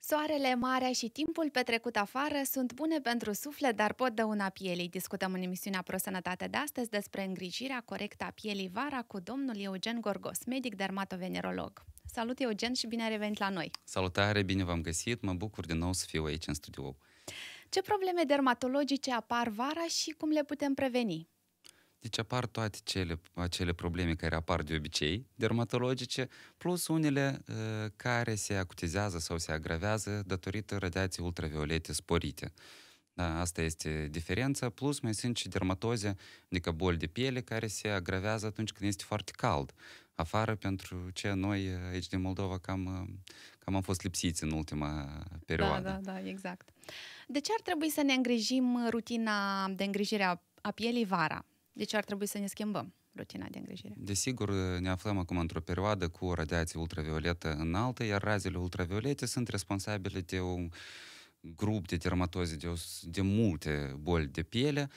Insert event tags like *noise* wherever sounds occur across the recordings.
Soarele, marea și timpul petrecut afară sunt bune pentru suflet, dar pot dăuna pielii. Discutăm în emisiunea ProSănătate de astăzi despre îngrijirea corectă a pielii vara cu domnul Eugen Gorgos, medic dermatovenerolog. Salut, Eugen, și bine ai revenit la noi! Salutare, bine v-am găsit! Mă bucur din nou să fiu aici în studio. Ce probleme dermatologice apar vara și cum le putem preveni? Deci apar toate cele, acele probleme care apar de obicei dermatologice, plus unele uh, care se acutizează sau se agravează datorită radiației ultraviolete sporite. Da, asta este diferența, plus mai sunt și dermatoze, adică boli de piele care se agravează atunci când este foarte cald afară, pentru ce noi uh, aici din Moldova cam, uh, cam am fost lipsiți în ultima perioadă. Da, da, da, exact. De ce ar trebui să ne îngrijim rutina de îngrijire a, a pielii vara? Deci ar trebui să ne schimbăm rutina de îngrijire. Desigur, ne aflăm acum într-o perioadă cu radiații radiație ultravioletă înaltă, iar razele ultraviolete sunt responsabile de un grup de dermatoze, de, o, de multe boli de piele,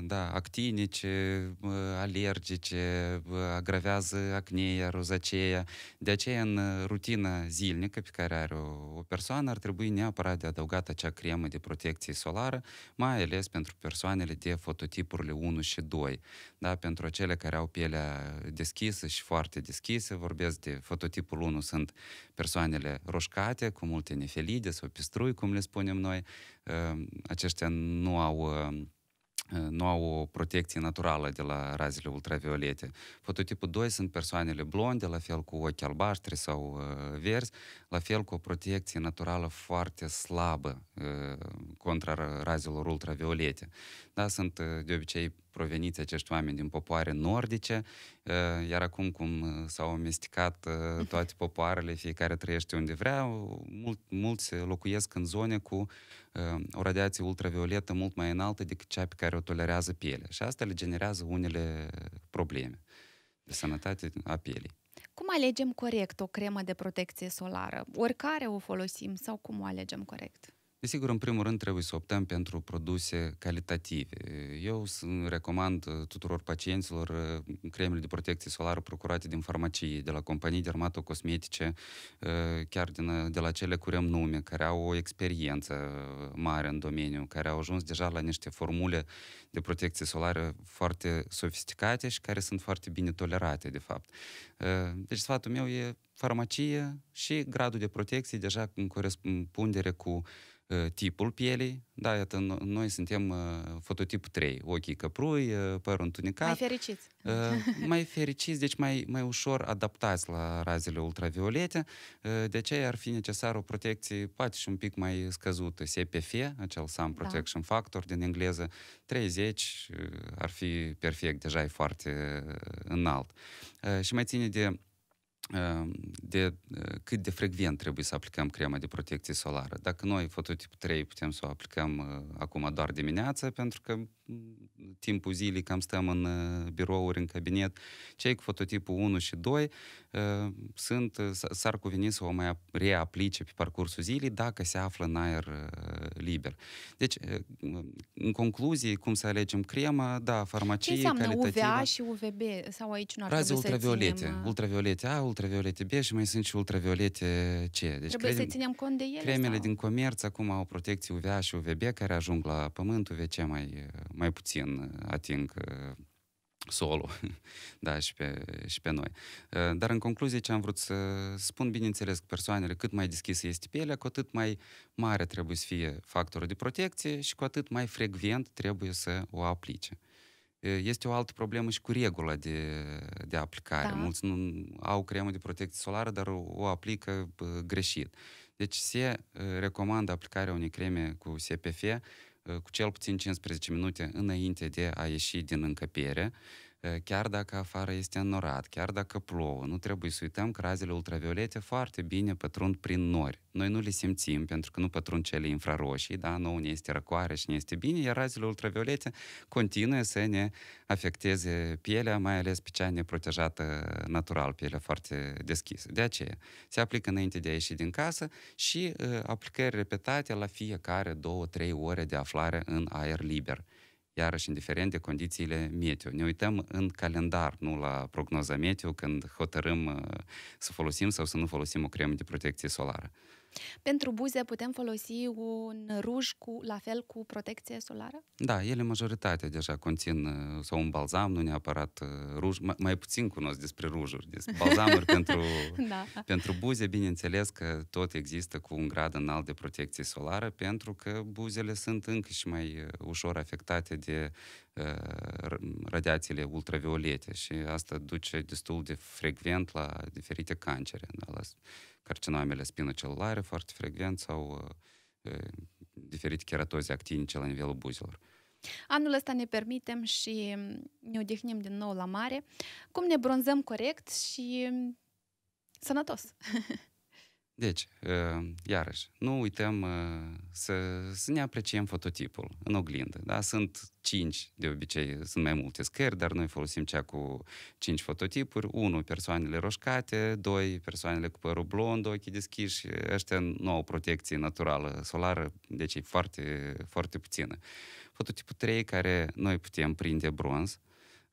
da, actinice, alergice, agravează acneia, rozaceea. De aceea, în rutina zilnică pe care are o, o persoană, ar trebui neapărat de adăugat acea cremă de protecție solară, mai ales pentru persoanele de fototipurile 1 și 2. Da, pentru acele care au pielea deschisă și foarte deschisă, vorbesc de fototipul 1, sunt persoanele roșcate, cu multe nefelide sau pistrui, cum le spunem noi. Aceștia nu au nu au o protecție naturală de la razele ultraviolete. Fototipul 2 sunt persoanele blonde, la fel cu ochi albaștri sau verzi, la fel cu o protecție naturală foarte slabă contra razelor ultraviolete. Da, sunt de obicei proveniți acești oameni din popoare nordice, iar acum cum s-au amestecat toate popoarele, fiecare trăiește unde vrea, mult, mulți locuiesc în zone cu o radiație ultravioletă mult mai înaltă decât cea pe care o tolerează pielea. Și asta le generează unele probleme de sănătate a pielii. Cum alegem corect o cremă de protecție solară? Oricare o folosim sau cum o alegem corect? Desigur, în primul rând trebuie să optăm pentru produse calitative. Eu recomand uh, tuturor pacienților uh, cremele de protecție solară procurate din farmacie, de la companii dermatocosmetice, uh, chiar din, de la cele cu nume, care au o experiență mare în domeniu, care au ajuns deja la niște formule de protecție solară foarte sofisticate și care sunt foarte bine tolerate, de fapt. Deci sfatul meu e farmacie și gradul de protecție deja în corespundere cu tipul pielii. Da, iată, noi suntem fototip 3. Ochii căprui, părul întunecat. Mai fericiți. Mai fericiți, deci mai, mai ușor adaptați la razele ultraviolete. De aceea ar fi necesară o protecție poate și un pic mai scăzută. SPF, acel Sun Protection da. Factor din engleză, 30 ar fi perfect, deja e foarte înalt. Și mai ține de Ehm, de eh, cât de frecvent trebuie să aplicăm crema de protecție solară. Dacă noi fototip 3 putem să o aplicăm eh, acum doar dimineața, pentru că mm, timpul zilei cam stăm în eh, birouri, în cabinet, cei cu fototipul 1 și 2 sunt, s-ar cuveni să o mai reaplice pe parcursul zilei dacă se află în aer liber. Deci, mm, în concluzie, cum să alegem crema, da, farmacie, Ce înseamnă calitativă. UVA și UVB? Sau aici nu ar Raze ultraviolete, să ținem... ultraviolete A, ultraviolete ultraviolete B și mai sunt și ultraviolete C. Deci Trebuie crem, să ținem cont de ele? Cremele sau? din comerț acum au protecție UVA și UVB care ajung la pământ, UVC mai, mai puțin ating solul, da, și pe, și pe noi. Dar în concluzie ce am vrut să spun, bineînțeles, că persoanele cât mai deschisă este pielea, cu atât mai mare trebuie să fie factorul de protecție și cu atât mai frecvent trebuie să o aplice. Este o altă problemă și cu regula de, de aplicare. Da. Mulți nu au cremă de protecție solară, dar o aplică greșit. Deci se recomandă aplicarea unei creme cu SPF cu cel puțin 15 minute înainte de a ieși din încăpere. Uh, Э, chiar dacă afară este înnorat, chiar dacă plouă, nu trebuie să uităm că razele ultraviolete foarte bine pătrund prin nori. Noi nu le simțim pentru că nu pătrund cele infraroșii, da, nu ne este răcoare și ne este bine, iar razele ultraviolete continuă să ne afecteze pielea, mai ales pe cea neprotejată natural, pielea foarte deschisă. De aceea, se aplică înainte de a ieși din casă și uh, aplicări repetate la fiecare 2-3 ore de aflare în aer liber iarăși indiferent de condițiile meteo. Ne uităm în calendar, nu la prognoza meteo, când hotărâm uh, să folosim sau să nu folosim o cremă de protecție solară. Pentru buze putem folosi un ruj cu, la fel cu protecție solară? Da, ele majoritatea deja conțin uh, sau un balzam, nu neapărat uh, ruj. Mai, mai puțin cunosc despre rujuri, despre *laughs* balzamuri pentru, da. pentru buze, bineînțeles că tot există cu un grad înalt de protecție solară, pentru că buzele sunt încă și mai uh, ușor afectate de radiațiile ultraviolete și asta duce destul de frecvent la diferite cancere, da, la carcinomele spinocelulare foarte frecvent sau uh, uh, diferite keratoze actinice la nivelul buzelor. Anul ăsta ne permitem și mm, ne odihnim din nou la mare. Cum ne bronzăm corect și mm, sănătos? *laughs* Deci, ă, iarăși, nu uităm ă, să, să ne apreciem fototipul în oglindă. Da? Sunt cinci, de obicei sunt mai multe scări, dar noi folosim cea cu cinci fototipuri. Unu, persoanele roșcate, doi, persoanele cu părul blond, ochii deschiși. Ăștia nu au protecție naturală solară, deci e foarte, foarte puțină. Fototipul 3, care noi putem prinde bronz,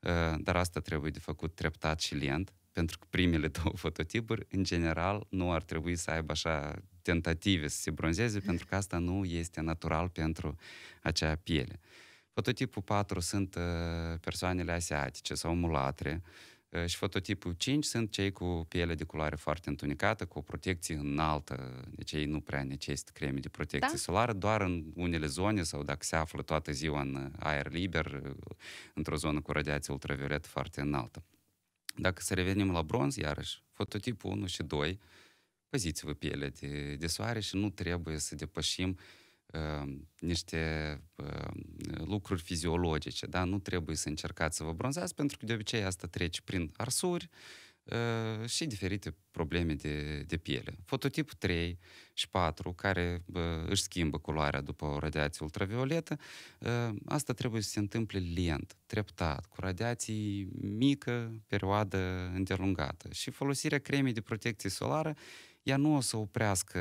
ă, dar asta trebuie de făcut treptat și lent pentru că primele *laughs* două fototipuri, în general, nu ar trebui să aibă așa tentative să se bronzeze, pentru că asta nu este natural pentru acea piele. Fototipul 4 sunt ă, persoanele asiatice sau mulatre, ă, și fototipul 5 sunt cei cu piele de culoare foarte întunecată, cu o protecție înaltă, deci ei nu prea necesită creme de protecție da? solară, doar în unele zone sau dacă se află toată ziua în aer liber, într-o zonă cu radiație ultravioletă foarte înaltă. Dacă să revenim la bronz, iarăși, fototipul 1 și 2, păziți-vă pielea de, de soare și nu trebuie să depășim uh, niște uh, lucruri fiziologice, da? Nu trebuie să încercați să vă bronzați, pentru că de obicei asta trece prin arsuri, uh, Ă, și diferite probleme de, de piele. Fototipul 3 și 4, care uh, își schimbă culoarea după o radiație ultravioletă, uh, asta trebuie să se întâmple lent, treptat, cu radiații mică, perioadă îndelungată. Și folosirea cremei de protecție solară ea nu o să oprească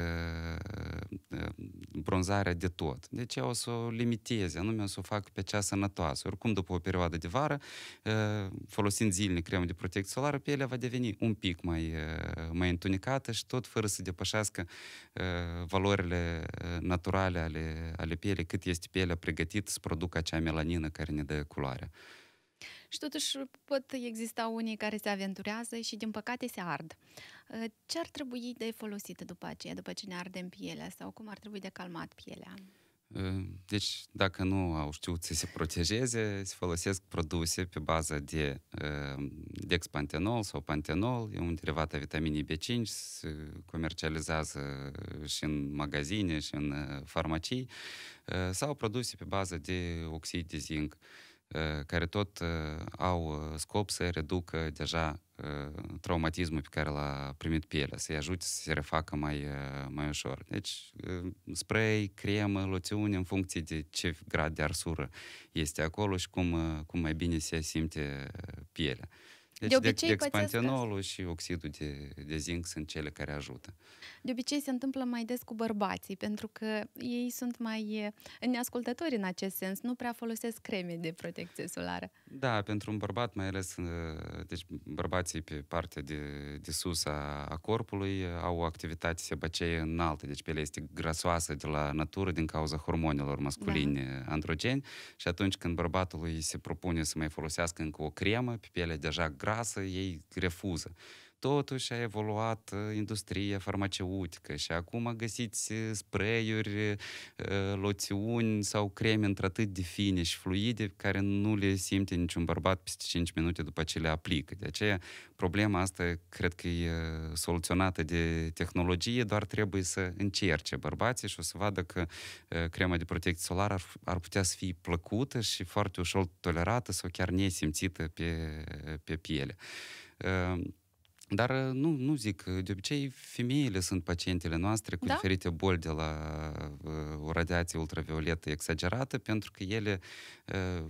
uh, uh, bronzarea de tot. Deci ea o să o limiteze, anume o să o facă pe cea sănătoasă. Oricum, după o perioadă de vară, uh, folosind zilnic cremă de protecție solară, pielea va deveni un pic mai, mai întunecată și tot fără să depășească valorile naturale ale, ale pielei, cât este pielea pregătită să producă acea melanină care ne dă culoarea. Și totuși pot exista unii care se aventurează și din păcate se ard. Ă, ce ar trebui de folosit după aceea, după ce ne ardem pielea sau cum ar trebui de calmat pielea? Ă, deci, dacă nu au știut să se protejeze, se folosesc produse pe bază de ă, dexpantenol sau pantenol, e un derivat a vitaminei B5, se comercializează și în magazine, și în farmacii, sau produse pe bază de oxid de zinc. Uh, care tot uh, au uh, scop să reducă deja traumatismul pe care l-a primit pielea, să-i ajute să se refacă mai, mai ușor. Deci spray, cremă, loțiune, în funcție de ce grad de arsură este acolo și cum, cum mai bine se simte pielea. Deci de obicei, dexpantenolul și oxidul de, de zinc sunt cele care ajută. De obicei se întâmplă mai des cu bărbații, pentru că ei sunt mai eh, neascultători în acest sens, nu prea folosesc creme de protecție solară. Da, pentru un bărbat, mai ales eh, deci bărbații pe partea de, de sus a, a corpului eh, au o activitate sebacee înaltă, deci pielea este grasoasă de la natură din cauza hormonilor masculine da. androgeni și atunci când bărbatul îi se propune să mai folosească încă o cremă, pe pielea deja grasă, ei refuză. totuși a evoluat uh, industria farmaceutică și acum găsiți uh, sprayuri, uh, loțiuni sau creme într-atât de fine și fluide care nu le simte niciun bărbat peste 5 minute după ce le aplică. De aceea, problema asta cred că e soluționată de tehnologie, doar trebuie să încerce bărbații și o să vadă că crema de protecție solară ar, ar putea să fie plăcută și foarte ușor tolerată sau chiar nesimțită pe, pe piele. Dar uh, nu, nu zic, uh, de obicei femeile sunt pacientele noastre cu da? diferite boli de la uh, o radiație ultravioletă exagerată, pentru că ele, uh,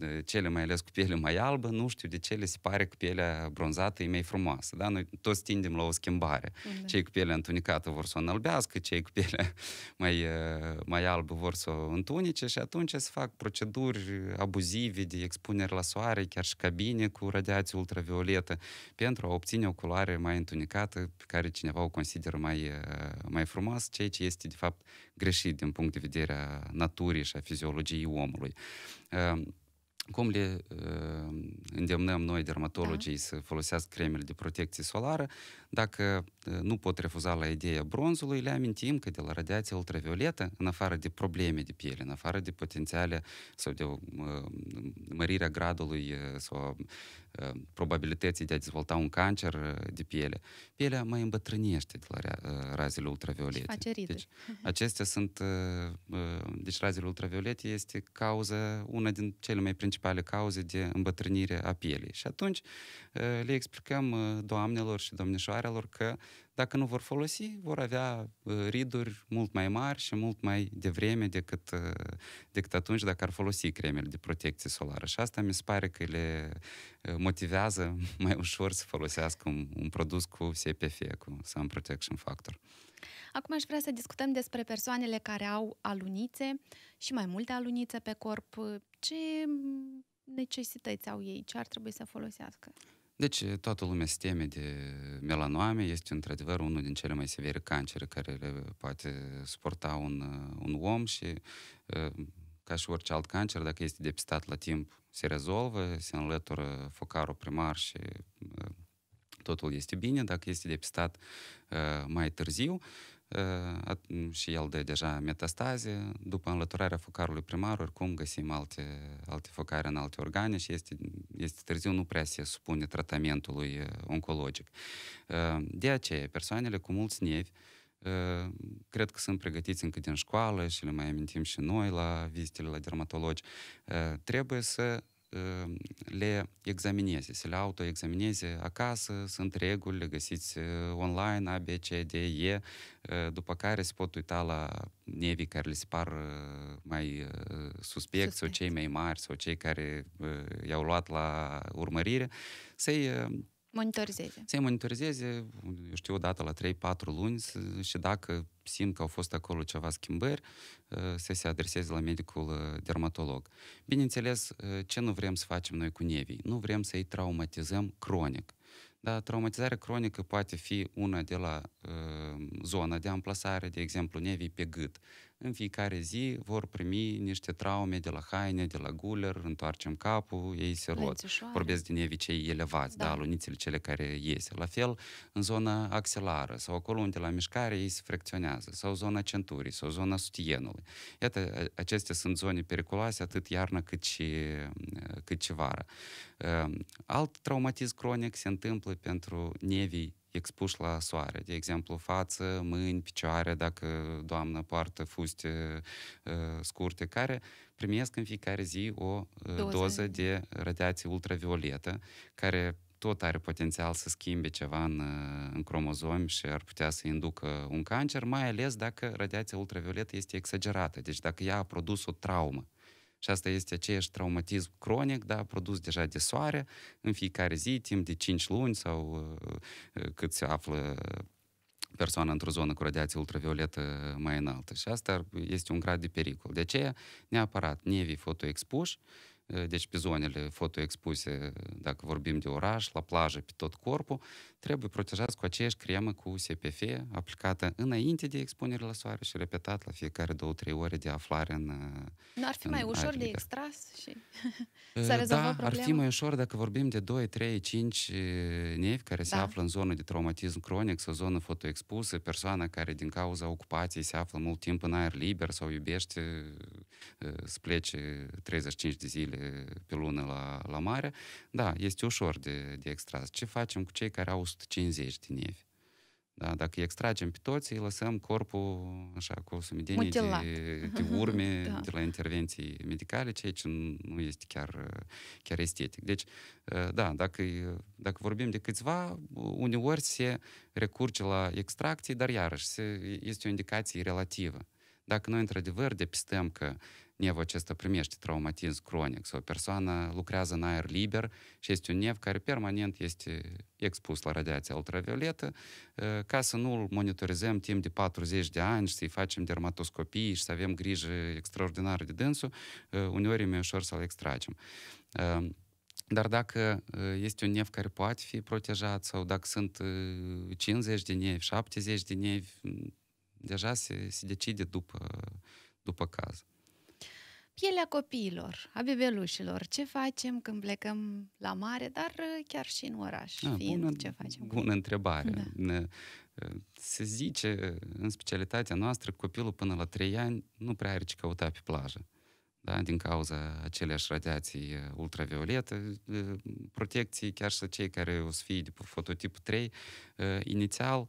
uh, cele mai ales cu piele mai albă, nu știu de ce le se pare că pielea bronzată e mai frumoasă. Da? Noi toți tindem la o schimbare. Da. Cei cu pielea întunicată vor să o înalbească, cei cu pielea *laughs* mai, uh, mai albă vor să o întunice și atunci se fac proceduri abuzive de expunere la soare, chiar și cabine cu radiație ultravioletă, pentru a obține ține o culoare mai întunecată pe care cineva o consideră mai, uh, mai frumoasă, ceea ce este de fapt greșit din punct de vedere a naturii și a fiziologiei omului. Uh, cum le uh, îndemnăm noi dermatologii da. să folosească cremele de protecție solară? Dacă nu pot refuza la ideea bronzului, le amintim că de la radiația ultravioletă, în afară de probleme de piele, în afară de potențiale sau de mărirea gradului sau probabilității de a dezvolta un cancer de piele, pielea mai îmbătrânește de la razele ultraviolete. Și face Deci, acestea sunt, deci razele ultraviolete este cauza, una din cele mai principale cauze de îmbătrânire a pielei. Și atunci le explicăm doamnelor și domnișoare hectarelor, că dacă nu vor folosi, vor avea uh, riduri mult mai mari și mult mai devreme decât, uh, decât atunci dacă ar folosi cremele de protecție solară. Și asta mi se pare că le uh, motivează *laughs* mai ușor să folosească un, un produs cu SPF, cu Sun Protection Factor. Acum aș vrea să discutăm despre persoanele care au alunițe și mai multe alunițe pe corp. Ce necesități au ei? Ce ar trebui să folosească? Deci toată lumea se teme de melanoame, este într-adevăr unul din cele mai severe cancere care le poate suporta un, uh, un om și uh, ca și orice alt cancer, dacă este depistat la timp, se rezolvă, se înlătură focarul primar și uh, totul este bine. Dacă este depistat mai târziu, Э, și el dă deja metastaze. După înlăturarea focarului primar, oricum găsim alte, alte focare în alte organe și este, este târziu, nu prea se supune tratamentului uh, oncologic. Э, de aceea, persoanele cu mulți nevi э, cred că sunt pregătiți încă din școală și le mai amintim și noi la vizitele la dermatologi. Trebuie să le examineze, să le autoexamineze acasă, sunt reguli, le găsiți э, online, A, B, C, D, E, э, după care se pot uita la nevii care le se par э, mai suspecti Suspect. sau cei mai mari sau cei care i-au luat la urmărire, să-i Monitorizeze. Să-i monitorizeze, eu știu, odată la 3-4 luni și dacă simt că au fost acolo ceva schimbări, uh, să se adreseze la medicul uh, dermatolog. Bineînțeles, uh, ce nu vrem să facem noi cu nevii? Nu vrem să-i traumatizăm cronic. Dar traumatizarea cronică poate fi una de la uh, zona de amplasare, de exemplu, nevii pe gât în fiecare zi vor primi niște traume de la haine, de la guler, întoarcem capul, ei se rod. Lățișoare. Vorbesc din evicei elevați, da. da, lunițele cele care iese. La fel, în zona axilară sau acolo unde la mișcare ei se fracționează, sau zona centurii, sau zona sutienului. Iată, acestea sunt zone periculoase atât iarna cât și, cât și vara. Ehm, alt traumatism cronic se întâmplă pentru nevii expuși la soare, de exemplu față, mâini, picioare, dacă doamna poartă fuste uh, scurte, care primesc în fiecare zi o uh, doză, doză de radiație ultravioletă, care tot are potențial să schimbe ceva în, uh, în cromozomi și ar putea să inducă un cancer, mai ales dacă radiația ultravioletă este exagerată, deci dacă ea a produs o traumă. Și asta este aceeași traumatism cronic, da, produs deja de soare, în fiecare zi, timp de 5 luni sau uh, uh, cât se află persoana într-o zonă cu radiație ultravioletă mai înaltă. Și asta este un grad de pericol. De aceea, neapărat, nevii fotoexpuși, deci pe zonele fotoexpuse, dacă vorbim de oraș, la plajă, pe tot corpul, trebuie protejați cu aceeași cremă cu SPF aplicată înainte de expunere la soare și repetat la fiecare 2-3 ore de aflare în Nu ar fi mai ușor de extras și să rezolvă da, problema? ar fi mai ușor dacă vorbim de 2, 3, 5 nevi care da. se află în zonă de traumatism cronic sau zonă fotoexpusă, persoana care din cauza ocupației se află mult timp în aer liber sau iubește să plece 35 de zile pe lună la, la mare, da, este ușor de, de extras. Ce facem cu cei care au 150 de nevi? Da, dacă îi extragem pe toți, îi lăsăm corpul așa cu o sumedenie de, de *laughs* urme da. de la intervenții medicale, ceea ce nu este chiar, chiar estetic. Deci, da, dacă, dacă vorbim de câțiva, uneori se recurge la extracții, dar iarăși se, este o indicație relativă. Dacă noi, într-adevăr, depistăm că Nievul acesta primește traumatism cronic sau persoana lucrează în aer liber și este un nev care permanent este expus la radiația ultravioletă, ă, ca să nu îl monitorizăm timp de 40 de ani și să-i facem dermatoscopii și să avem grijă extraordinară de dânsul, ă, uneori e mai ușor să-l extragem. Ă, dar dacă este un nev care poate fi protejat sau dacă sunt 50 de nevi, 70 de nevi, deja se, se decide după, după caz. Pielea copiilor, a bebelușilor, ce facem când plecăm la mare, dar uh, chiar și în oraș, a, ah, fiind bună, ce facem? Bună întrebare. Da. Uh, se zice, uh, în specialitatea noastră, copilul până la 3 ani nu prea are ce căuta pe plajă. Da, din cauza aceleași radiații ultraviolete, protecții chiar și cei care o să fie după fototip 3, inițial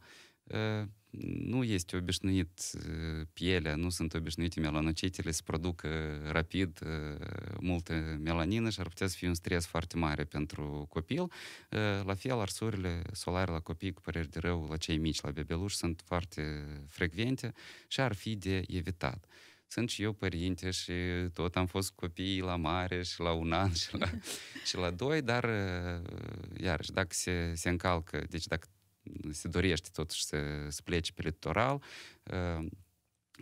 nu este obișnuit uh, pielea, nu sunt obișnuite melanocitele să producă uh, rapid uh, multă melanină și ar putea să fie un stres foarte mare pentru copil. La fel, arsurile solare la copii cu păreri de rău, la cei mici, la bebeluși, sunt foarte frecvente și ar fi de evitat sunt și eu părinte și tot am fost copii la mare și la un an și la, *laughs* și la doi, dar iarăși, dacă se, se încalcă, deci dacă se dorește totuși să, să plece pe litoral, uh,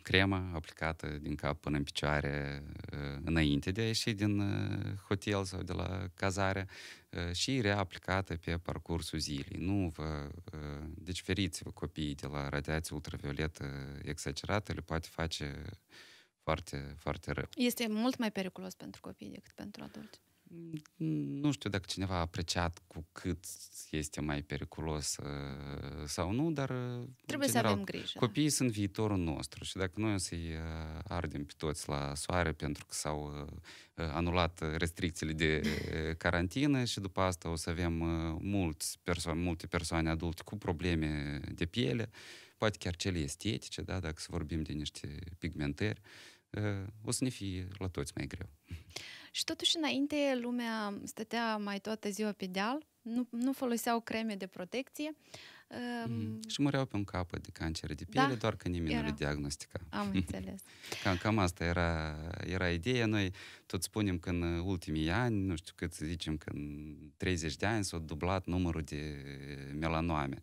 crema aplicată din cap până în picioare uh, înainte de a ieși din uh, hotel sau de la cazare și reaplicată pe parcursul zilei. Nu vă... Deci feriți-vă copiii de la radiație ultravioletă exagerată, le poate face foarte, foarte rău. Este mult mai periculos pentru copii decât pentru adulți nu știu dacă cineva a apreciat cu cât este mai periculos sau nu, dar Trebuie general, să avem grijă. Da. Copiii da. sunt viitorul nostru și dacă noi o să-i uh, ardem pe toți la soare pentru că s-au uh, uh, anulat restricțiile de carantină și după asta o să avem mulți perso- multe persoane adulte cu probleme de piele, poate chiar cele estetice, da, dacă să vorbim de niște pigmentări, o să ne fie la toți mai greu. Și totuși înainte lumea stătea mai toată ziua pe deal, nu, nu foloseau creme de protecție. Mm. Um, și mureau pe un capăt de cancer de piele, da, doar că nimeni era. nu le diagnostica. Am *laughs* înțeles. cam, cam asta era, era ideea. Noi tot spunem că în ultimii ani, nu știu cât zicem, că în 30 de ani s-a dublat numărul de melanoame.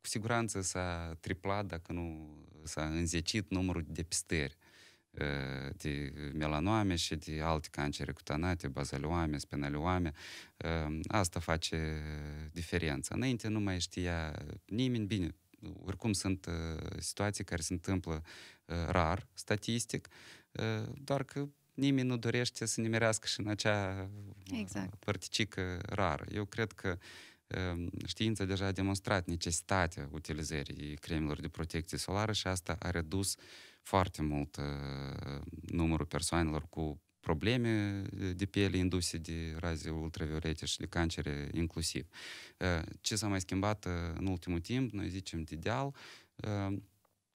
cu siguranță s-a triplat, dacă nu s-a înzecit numărul de depistări de melanoame și de alte cancere cutanate, bazalioame, spinalioame. Asta face diferența. Înainte nu mai știa nimeni bine. Oricum sunt situații care se întâmplă rar, statistic, doar că nimeni nu dorește să nimerească și în acea exact. părticică rară. Eu cred că știința deja a demonstrat necesitatea utilizării cremelor de protecție solară și asta a redus uh, foarte mult ă, numărul persoanelor cu probleme ă, de piele induse de raze ultraviolete și de cancere inclusiv. Ă, ce s-a mai schimbat în ultimul timp, noi zicem de ideal,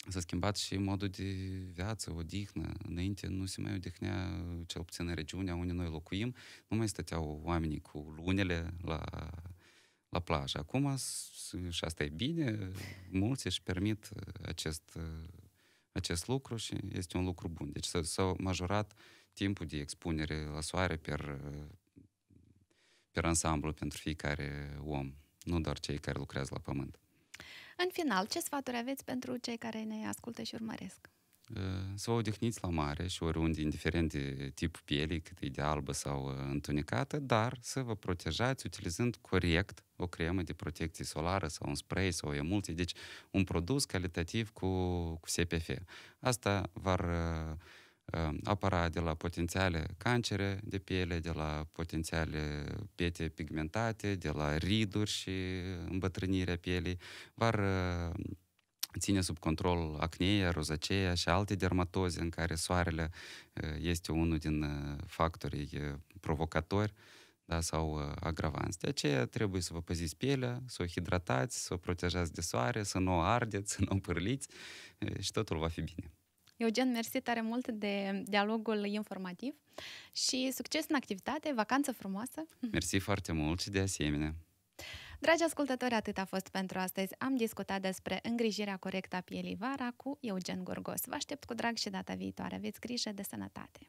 s-a schimbat și modul de viață, odihnă. Înainte nu se mai odihnea, cel puțin în regiunea unde noi locuim, nu mai stăteau oamenii cu lunele la, la plajă. Acum, și asta e bine, mulți își permit acest acest lucru și este un lucru bun. Deci s-a, s-a majorat timpul de expunere la soare per, per ansamblu pentru fiecare om, nu doar cei care lucrează la pământ. În final, ce sfaturi aveți pentru cei care ne ascultă și urmăresc? să o odihniți la mare și oriunde, indiferent de tipul pielii, cât e de albă sau întunecată, dar să vă protejați utilizând corect o cremă de protecție solară sau un spray sau o emulție, deci un produs calitativ cu, cu SPF. Asta va apăra de la potențiale cancere de piele, de la potențiale pete pigmentate, de la riduri și îmbătrânirea pielii, var ține sub control acnea, rozaceea și alte dermatoze în care soarele uh, este unul din uh, factorii uh, provocatori da, sau agravanți. De aceea trebuie să vă păziți pielea, să o hidratați, să o protejați de soare, să nu o ardeți, să nu o pârliți și totul va fi bine. Eugen, mersi tare mult de dialogul informativ și succes în activitate, vacanță frumoasă! Mersi foarte mult și de asemenea! Dragi ascultători, atât a fost pentru astăzi. Am discutat despre îngrijirea corectă a pielii vara cu Eugen Gorgos. Vă aștept cu drag și data viitoare. Aveți grijă de sănătate!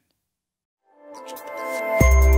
Thank you.